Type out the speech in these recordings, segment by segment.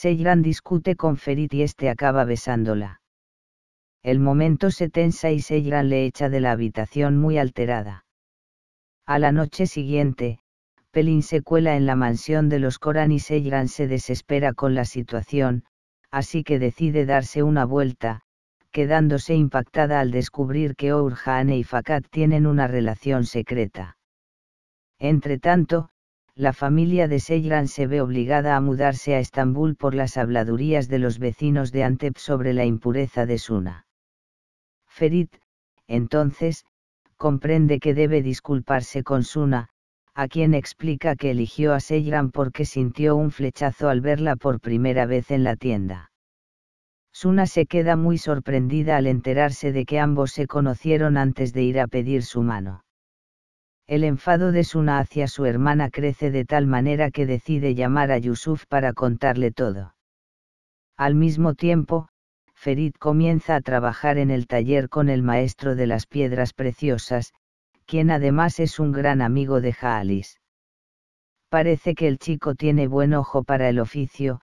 Seyran discute con Ferit y este acaba besándola. El momento se tensa y Seyran le echa de la habitación muy alterada. A la noche siguiente, Pelin se cuela en la mansión de los Koran y Seyran se desespera con la situación, así que decide darse una vuelta, quedándose impactada al descubrir que Ur-Hane y Fakat tienen una relación secreta. Entretanto, la familia de Seyran se ve obligada a mudarse a Estambul por las habladurías de los vecinos de Antep sobre la impureza de Suna. Ferit, entonces, comprende que debe disculparse con Suna, a quien explica que eligió a Seyran porque sintió un flechazo al verla por primera vez en la tienda. Suna se queda muy sorprendida al enterarse de que ambos se conocieron antes de ir a pedir su mano. El enfado de Suna hacia su hermana crece de tal manera que decide llamar a Yusuf para contarle todo. Al mismo tiempo, Ferit comienza a trabajar en el taller con el maestro de las piedras preciosas, quien además es un gran amigo de Jaalis. Parece que el chico tiene buen ojo para el oficio,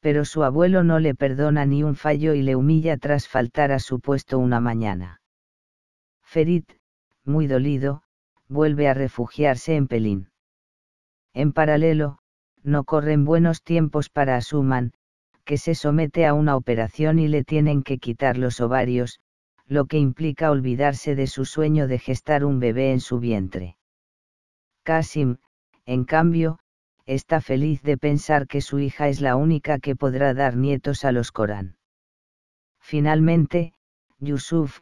pero su abuelo no le perdona ni un fallo y le humilla tras faltar a su puesto una mañana. Ferit, muy dolido, vuelve a refugiarse en Pelín. En paralelo, no corren buenos tiempos para Asuman, que se somete a una operación y le tienen que quitar los ovarios, lo que implica olvidarse de su sueño de gestar un bebé en su vientre. Kasim, en cambio, está feliz de pensar que su hija es la única que podrá dar nietos a los Corán. Finalmente, Yusuf,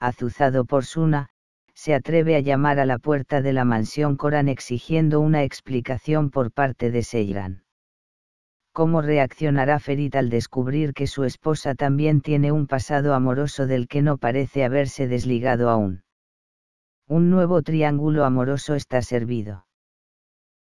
azuzado por Suna, se atreve a llamar a la puerta de la mansión Corán exigiendo una explicación por parte de Seyran. ¿Cómo reaccionará Ferit al descubrir que su esposa también tiene un pasado amoroso del que no parece haberse desligado aún? Un nuevo triángulo amoroso está servido.